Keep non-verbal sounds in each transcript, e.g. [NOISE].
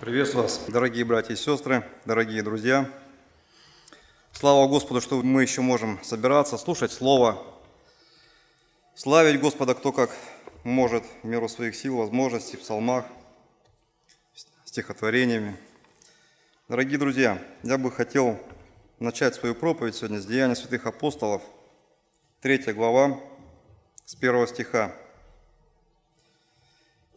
Приветствую вас, дорогие братья и сестры, дорогие друзья. Слава Господу, что мы еще можем собираться, слушать Слово, славить Господа, кто как может, в меру своих сил, возможностей, в псалмах, стихотворениями. Дорогие друзья, я бы хотел начать свою проповедь сегодня с Деяния святых апостолов, 3 глава, с 1 стиха.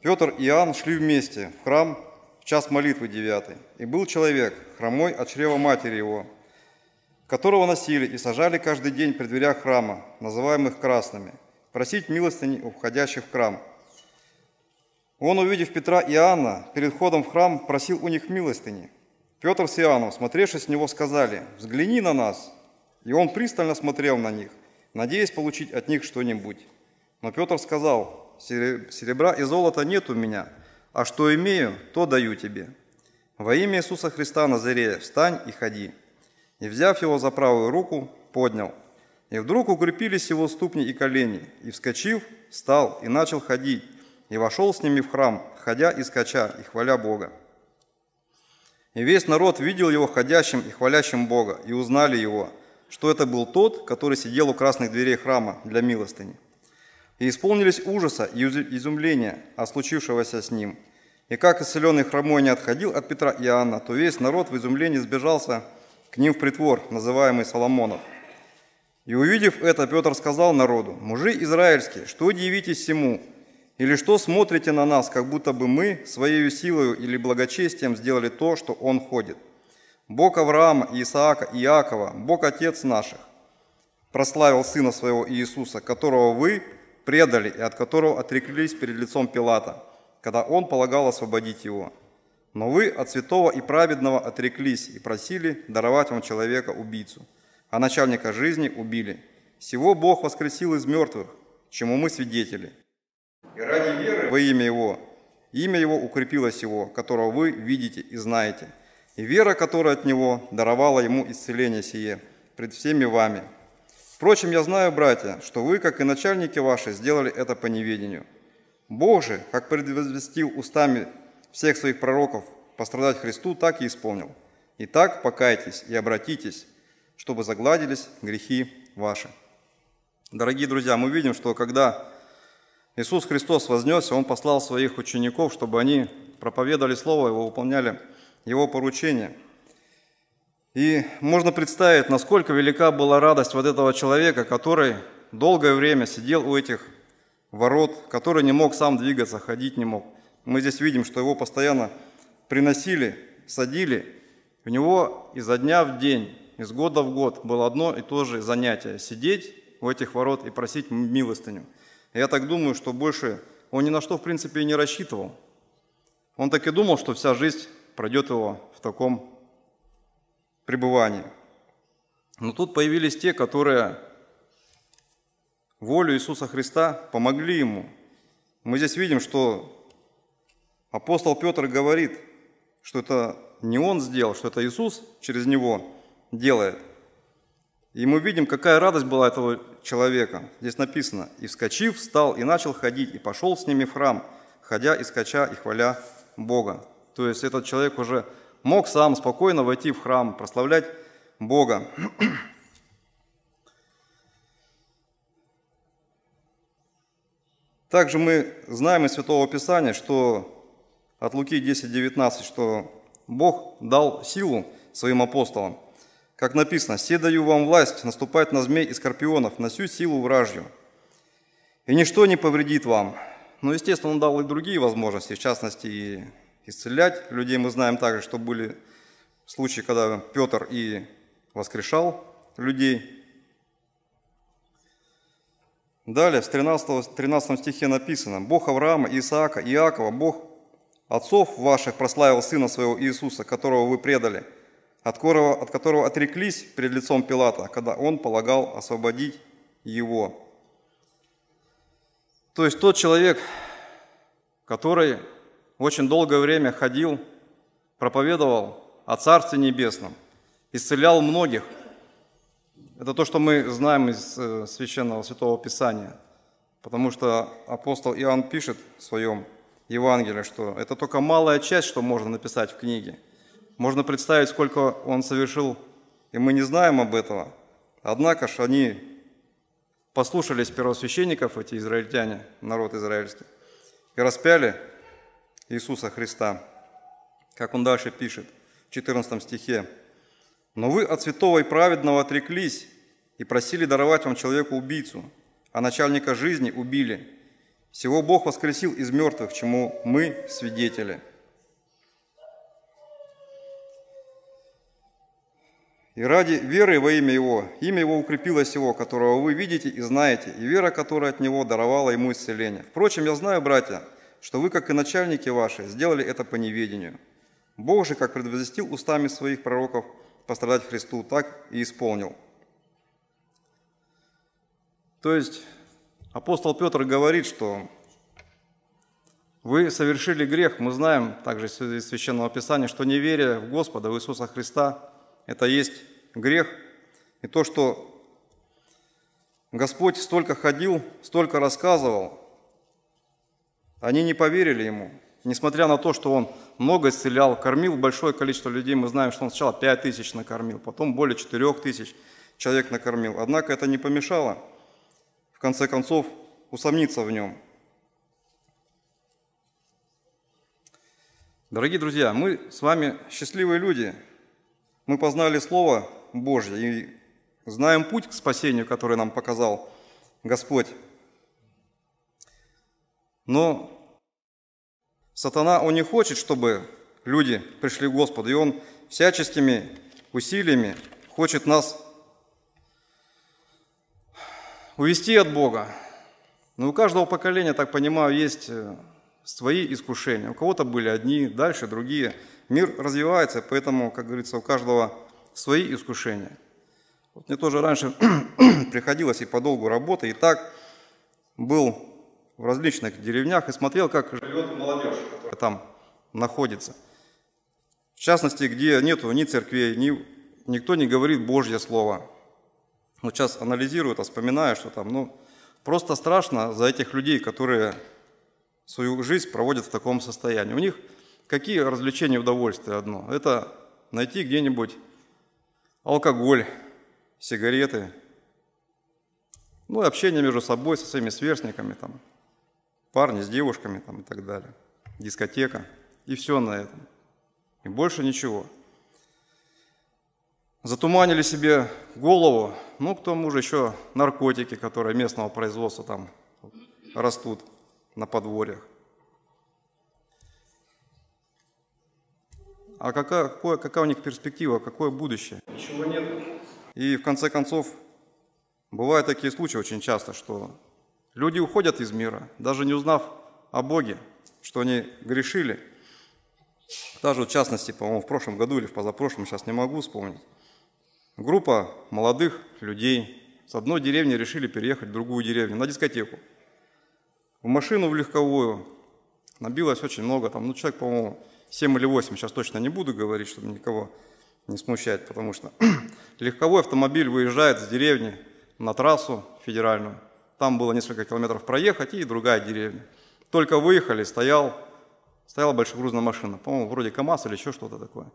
Петр и Иоанн шли вместе в храм час молитвы девятый. И был человек, хромой от чрева матери его, которого носили и сажали каждый день при дверях храма, называемых красными, просить милостыни у входящих в храм. Он, увидев Петра и Иоанна, перед входом в храм просил у них милостыни. Петр с Иоанном, смотревшись с него, сказали, «Взгляни на нас!» И он пристально смотрел на них, надеясь получить от них что-нибудь. Но Петр сказал, «Серебра и золота нет у меня, а что имею, то даю тебе. Во имя Иисуса Христа Назарея встань и ходи». И, взяв его за правую руку, поднял. И вдруг укрепились его ступни и колени, и, вскочив, встал и начал ходить, и вошел с ними в храм, ходя и скача, и хваля Бога. И весь народ видел его ходящим и хвалящим Бога, и узнали его, что это был тот, который сидел у красных дверей храма для милостыни и исполнились ужаса и изумления о случившегося с ним. И как исцеленный хромой не отходил от Петра и Иоанна, то весь народ в изумлении сбежался к ним в притвор, называемый Соломонов. И увидев это, Петр сказал народу, «Мужи израильские, что удивитесь всему? Или что смотрите на нас, как будто бы мы своей силою или благочестием сделали то, что он ходит? Бог Авраама, Исаака и Иакова, Бог Отец наших, прославил Сына Своего Иисуса, которого вы, предали и от которого отреклись перед лицом Пилата, когда он полагал освободить его. Но вы от святого и праведного отреклись и просили даровать вам человека-убийцу, а начальника жизни убили. Всего Бог воскресил из мертвых, чему мы свидетели. И ради веры во имя Его, имя Его укрепило Сего, которого вы видите и знаете, и вера, которая от Него, даровала Ему исцеление сие пред всеми вами, Впрочем, я знаю, братья, что вы, как и начальники ваши, сделали это по неведению. Бог же, как предвозвестил устами всех своих пророков пострадать Христу, так и исполнил. Итак, покайтесь и обратитесь, чтобы загладились грехи ваши. Дорогие друзья, мы видим, что когда Иисус Христос вознесся, Он послал своих учеников, чтобы они проповедовали Слово Его, выполняли Его поручение – и можно представить, насколько велика была радость вот этого человека, который долгое время сидел у этих ворот, который не мог сам двигаться, ходить не мог. Мы здесь видим, что его постоянно приносили, садили. У него изо дня в день, из года в год было одно и то же занятие – сидеть у этих ворот и просить милостыню. Я так думаю, что больше он ни на что, в принципе, и не рассчитывал. Он так и думал, что вся жизнь пройдет его в таком пребывании. Но тут появились те, которые волю Иисуса Христа помогли ему. Мы здесь видим, что апостол Петр говорит, что это не он сделал, что это Иисус через него делает. И мы видим, какая радость была этого человека. Здесь написано, «И вскочив, встал и начал ходить, и пошел с ними в храм, ходя и скача и хваля Бога». То есть этот человек уже мог сам спокойно войти в храм, прославлять Бога. [CLEARS THROAT] Также мы знаем из Святого Писания, что от Луки 10.19, что Бог дал силу своим апостолам. Как написано, «Се даю вам власть наступать на змей и скорпионов, на всю силу вражью, и ничто не повредит вам». Но, ну, естественно, он дал и другие возможности, в частности, и исцелять людей. Мы знаем также, что были случаи, когда Петр и воскрешал людей. Далее, в 13, 13 стихе написано, «Бог Авраама, Исаака, Иакова, Бог отцов ваших прославил Сына Своего Иисуса, которого вы предали, от которого, от которого отреклись перед лицом Пилата, когда он полагал освободить его». То есть тот человек, который очень долгое время ходил, проповедовал о Царстве Небесном, исцелял многих. Это то, что мы знаем из э, Священного Святого Писания, потому что апостол Иоанн пишет в своем Евангелии, что это только малая часть, что можно написать в книге. Можно представить, сколько он совершил, и мы не знаем об этом. Однако же они послушались первосвященников, эти израильтяне, народ израильский, и распяли Иисуса Христа. Как он дальше пишет в 14 стихе. «Но вы от святого и праведного отреклись и просили даровать вам человеку убийцу, а начальника жизни убили. Всего Бог воскресил из мертвых, чему мы свидетели». И ради веры во имя Его, имя Его укрепило сего, которого вы видите и знаете, и вера, которая от Него даровала Ему исцеление. Впрочем, я знаю, братья, что вы, как и начальники ваши, сделали это по неведению. Бог же, как предвозвестил устами своих пророков пострадать Христу, так и исполнил». То есть апостол Петр говорит, что вы совершили грех. Мы знаем также из Священного Писания, что неверие в Господа, в Иисуса Христа, это есть грех. И то, что Господь столько ходил, столько рассказывал, они не поверили ему, несмотря на то, что он много исцелял, кормил большое количество людей. Мы знаем, что он сначала 5 тысяч накормил, потом более 4 тысяч человек накормил. Однако это не помешало, в конце концов, усомниться в нем. Дорогие друзья, мы с вами счастливые люди. Мы познали Слово Божье и знаем путь к спасению, который нам показал Господь. Но сатана, он не хочет, чтобы люди пришли к Господу, и он всяческими усилиями хочет нас увести от Бога. Но у каждого поколения, так понимаю, есть э, свои искушения. У кого-то были одни, дальше другие. Мир развивается, поэтому, как говорится, у каждого свои искушения. Вот мне тоже раньше [CLEARS THROAT] приходилось и по долгу работы, и так был в различных деревнях и смотрел, как живет молодежь, которая там находится. В частности, где нет ни церквей, ни, никто не говорит Божье Слово. Вот сейчас анализирую это, а вспоминаю, что там, ну, просто страшно за этих людей, которые свою жизнь проводят в таком состоянии. У них какие развлечения и удовольствия одно? Это найти где-нибудь алкоголь, сигареты, ну и общение между собой, со своими сверстниками там парни с девушками там и так далее, дискотека, и все на этом. И больше ничего. Затуманили себе голову, ну, к тому же еще наркотики, которые местного производства там растут на подворьях. А какая, какое, какая у них перспектива, какое будущее? Ничего нет. И в конце концов, бывают такие случаи очень часто, что Люди уходят из мира, даже не узнав о Боге, что они грешили. Даже в частности, по-моему, в прошлом году или в позапрошлом, сейчас не могу вспомнить. Группа молодых людей с одной деревни решили переехать в другую деревню, на дискотеку. В машину в легковую набилось очень много, там, ну, человек, по-моему, 7 или 8, сейчас точно не буду говорить, чтобы никого не смущать, потому что [CLEARS THROAT] легковой автомобиль выезжает с деревни на трассу федеральную, там было несколько километров проехать и другая деревня. Только выехали, стоял, стояла большегрузная машина, по-моему, вроде КАМАЗ или еще что-то такое.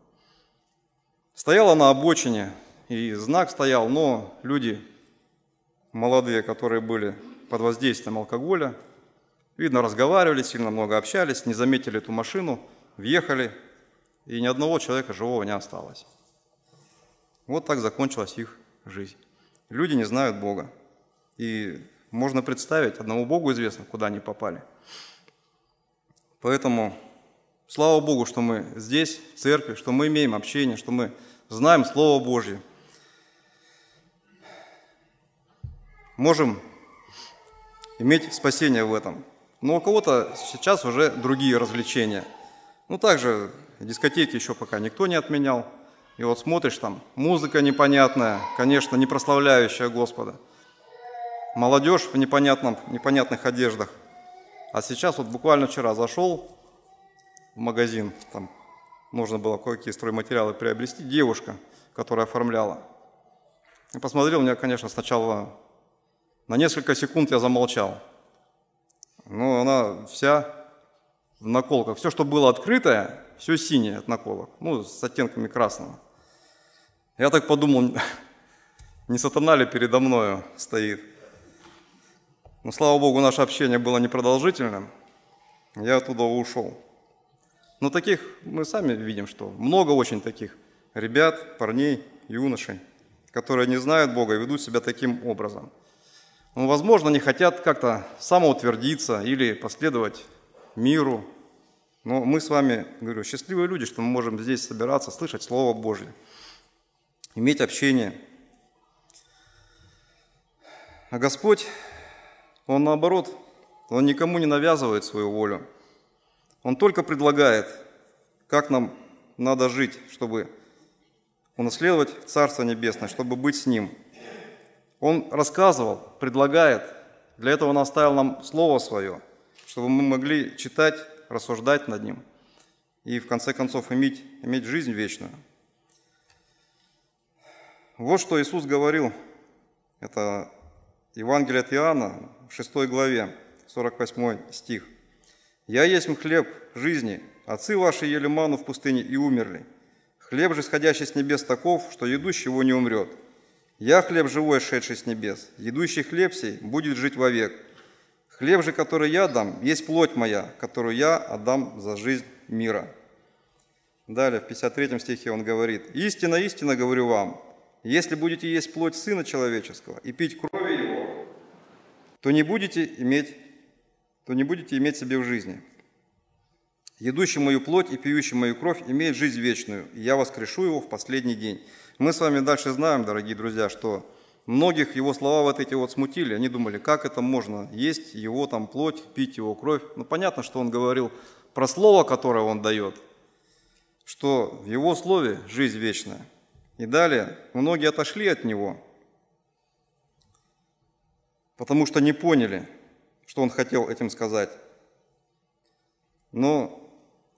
Стояла на обочине, и знак стоял, но люди молодые, которые были под воздействием алкоголя, видно, разговаривали, сильно много общались, не заметили эту машину, въехали, и ни одного человека живого не осталось. Вот так закончилась их жизнь. Люди не знают Бога. И можно представить, одному Богу известно, куда они попали. Поэтому слава Богу, что мы здесь, в церкви, что мы имеем общение, что мы знаем Слово Божье. Можем иметь спасение в этом. Но у кого-то сейчас уже другие развлечения. Ну, также дискотеки еще пока никто не отменял. И вот смотришь там, музыка непонятная, конечно, не прославляющая Господа – молодежь в непонятном, непонятных одеждах. А сейчас вот буквально вчера зашел в магазин, там нужно было кое-какие стройматериалы приобрести, девушка, которая оформляла. И посмотрел меня, конечно, сначала на несколько секунд я замолчал. но ну, она вся в наколках. Все, что было открытое, все синее от наколок, ну, с оттенками красного. Я так подумал, [LAUGHS] не сатана ли передо мною стоит – но, слава богу, наше общение было непродолжительным. Я оттуда ушел. Но таких мы сами видим, что много очень таких ребят, парней, юношей, которые не знают Бога и ведут себя таким образом. Но, ну, возможно, не хотят как-то самоутвердиться или последовать миру. Но мы с вами, говорю, счастливые люди, что мы можем здесь собираться, слышать Слово Божье, иметь общение. А Господь он наоборот, он никому не навязывает свою волю. Он только предлагает, как нам надо жить, чтобы унаследовать Царство Небесное, чтобы быть с Ним. Он рассказывал, предлагает. Для этого Он оставил нам Слово Свое, чтобы мы могли читать, рассуждать над Ним и в конце концов иметь, иметь жизнь вечную. Вот что Иисус говорил, это Евангелие от Иоанна, 6 главе, 48 стих. «Я есть хлеб жизни, а отцы ваши ели ману в пустыне и умерли. Хлеб же, сходящий с небес, таков, что едущий его не умрет. Я хлеб живой, шедший с небес. Едущий хлеб сей будет жить вовек. Хлеб же, который я дам, есть плоть моя, которую я отдам за жизнь мира». Далее, в 53 стихе он говорит, «Истина, истина говорю вам, если будете есть плоть Сына Человеческого и пить кровь, то не будете иметь, то не будете иметь себе в жизни. Едущий мою плоть и пьющий мою кровь имеет жизнь вечную, и я воскрешу его в последний день. Мы с вами дальше знаем, дорогие друзья, что многих его слова вот эти вот смутили. Они думали, как это можно есть его там плоть, пить его кровь. Ну, понятно, что он говорил про слово, которое он дает, что в его слове жизнь вечная. И далее, многие отошли от него – потому что не поняли, что он хотел этим сказать. Но,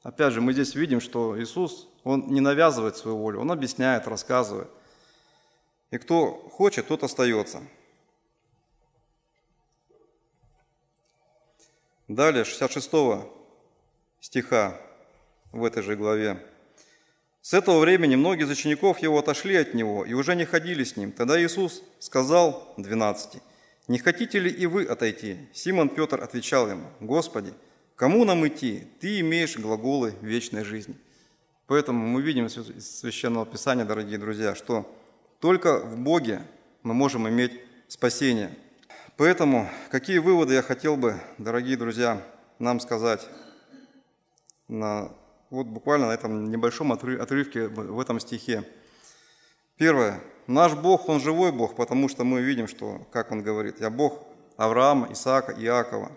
опять же, мы здесь видим, что Иисус, он не навязывает свою волю, он объясняет, рассказывает. И кто хочет, тот остается. Далее, 66 стиха в этой же главе. С этого времени многие из учеников его отошли от него и уже не ходили с ним. Тогда Иисус сказал двенадцати. «Не хотите ли и вы отойти?» Симон Петр отвечал ему, «Господи, кому нам идти? Ты имеешь глаголы вечной жизни». Поэтому мы видим из Священного Писания, дорогие друзья, что только в Боге мы можем иметь спасение. Поэтому какие выводы я хотел бы, дорогие друзья, нам сказать на, вот буквально на этом небольшом отрывке в этом стихе – Первое. Наш Бог, Он живой Бог, потому что мы видим, что, как Он говорит, «Я Бог Авраама, Исаака, Иакова».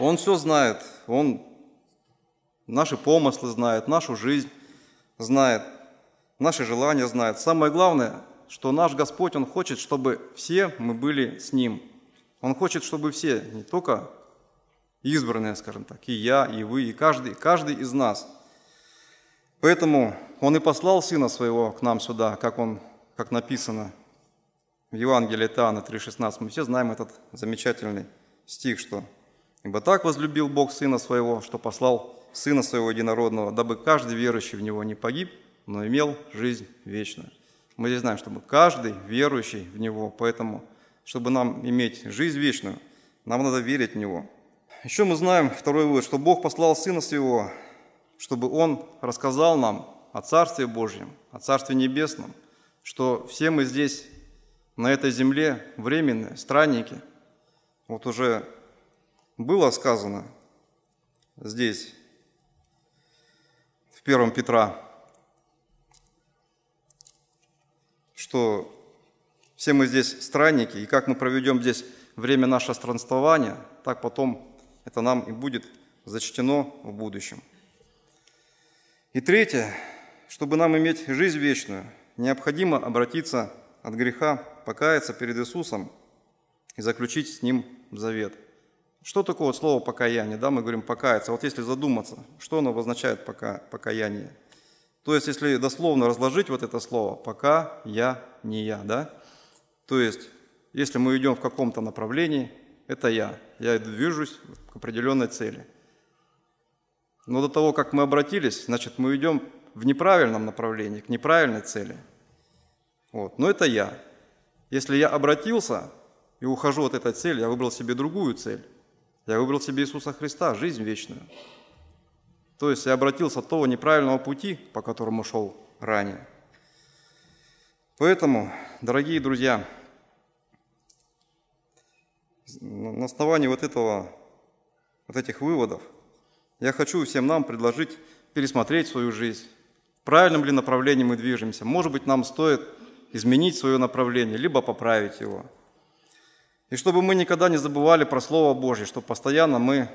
Он все знает, Он наши помыслы знает, нашу жизнь знает, наши желания знает. Самое главное, что наш Господь, Он хочет, чтобы все мы были с Ним. Он хочет, чтобы все, не только избранные, скажем так, и я, и вы, и каждый, каждый из нас. Поэтому он и послал Сына Своего к нам сюда, как, он, как написано в Евангелии Таана 3,16. Мы все знаем этот замечательный стих, что «Ибо так возлюбил Бог Сына Своего, что послал Сына Своего Единородного, дабы каждый верующий в Него не погиб, но имел жизнь вечную». Мы здесь знаем, чтобы каждый верующий в Него, поэтому, чтобы нам иметь жизнь вечную, нам надо верить в Него. Еще мы знаем, второй вывод, что Бог послал Сына Своего, чтобы Он рассказал нам о Царстве Божьем, о Царстве Небесном, что все мы здесь, на этой земле, временные, странники. Вот уже было сказано здесь, в первом Петра, что все мы здесь странники, и как мы проведем здесь время нашего странствования, так потом это нам и будет зачтено в будущем. И третье, чтобы нам иметь жизнь вечную, необходимо обратиться от греха, покаяться перед Иисусом и заключить с Ним завет. Что такое вот слово «покаяние»? Да, мы говорим «покаяться». Вот если задуматься, что оно обозначает пока, «покаяние»? То есть, если дословно разложить вот это слово «пока я не я», да? То есть, если мы идем в каком-то направлении, это я. Я движусь к определенной цели. Но до того, как мы обратились, значит, мы идем в неправильном направлении, к неправильной цели. Вот. Но это я. Если я обратился и ухожу от этой цели, я выбрал себе другую цель. Я выбрал себе Иисуса Христа, жизнь вечную. То есть я обратился от того неправильного пути, по которому шел ранее. Поэтому, дорогие друзья, на основании вот этого, вот этих выводов, я хочу всем нам предложить пересмотреть свою жизнь, правильном ли направлении мы движемся. Может быть, нам стоит изменить свое направление, либо поправить его. И чтобы мы никогда не забывали про Слово Божье, чтобы постоянно мы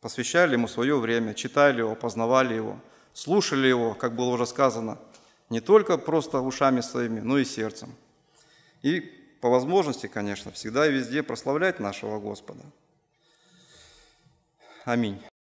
посвящали Ему свое время, читали Его, познавали Его, слушали Его, как было уже сказано, не только просто ушами своими, но и сердцем. И по возможности, конечно, всегда и везде прославлять нашего Господа. Аминь.